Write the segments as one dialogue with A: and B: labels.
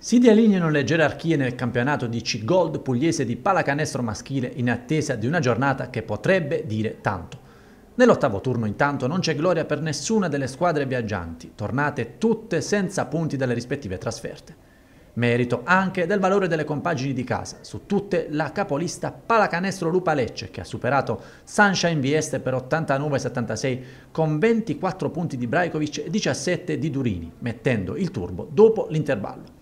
A: Si delineano le gerarchie nel campionato di C-Gold pugliese di pallacanestro maschile in attesa di una giornata che potrebbe dire tanto. Nell'ottavo turno intanto non c'è gloria per nessuna delle squadre viaggianti, tornate tutte senza punti dalle rispettive trasferte. Merito anche del valore delle compagini di casa, su tutte la capolista Palacanestro Lupa Lecce che ha superato Sunshine Vieste per 89-76 con 24 punti di Brajkovic e 17 di Durini, mettendo il turbo dopo l'intervallo.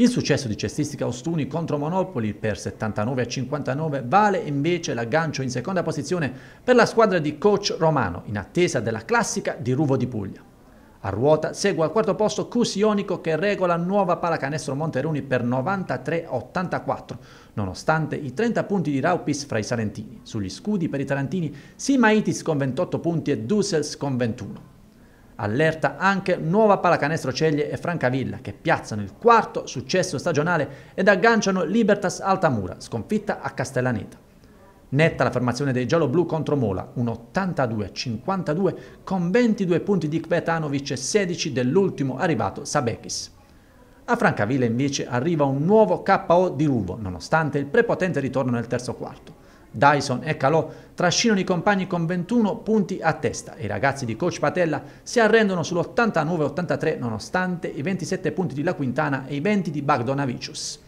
A: Il successo di Cestistica Ostuni contro Monopoli per 79 a 59 vale invece l'aggancio in seconda posizione per la squadra di coach Romano in attesa della classica di Ruvo di Puglia. A ruota segue al quarto posto Cus Ionico che regola nuova palacanestro Monteruni per 93-84, nonostante i 30 punti di Raupis fra i Salentini. Sugli scudi per i Tarantini Simaitis con 28 punti e Dussels con 21. Allerta anche nuova pallacanestro Ceglie e Francavilla che piazzano il quarto successo stagionale ed agganciano Libertas Altamura, sconfitta a Castellaneta. Netta la formazione dei gialloblu contro Mola, un 82-52 con 22 punti di Kvetanovic e 16 dell'ultimo arrivato Sabekis. A Francavilla invece arriva un nuovo KO di Ruvo, nonostante il prepotente ritorno nel terzo quarto. Dyson e Calò trascinano i compagni con 21 punti a testa i ragazzi di coach Patella si arrendono sull'89-83 nonostante i 27 punti di La Quintana e i 20 di Bagdonavicius.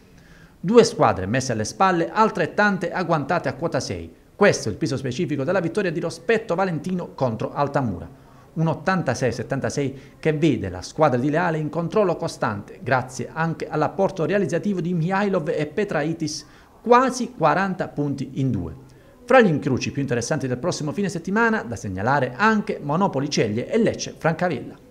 A: Due squadre messe alle spalle, altrettante agguantate a quota 6. Questo è il piso specifico della vittoria di Rospetto Valentino contro Altamura un 86-76 che vede la squadra di Leale in controllo costante grazie anche all'apporto realizzativo di Mihailov e Petraitis, quasi 40 punti in due. Fra gli incroci più interessanti del prossimo fine settimana da segnalare anche Monopoli Ceglie e Lecce Francavilla.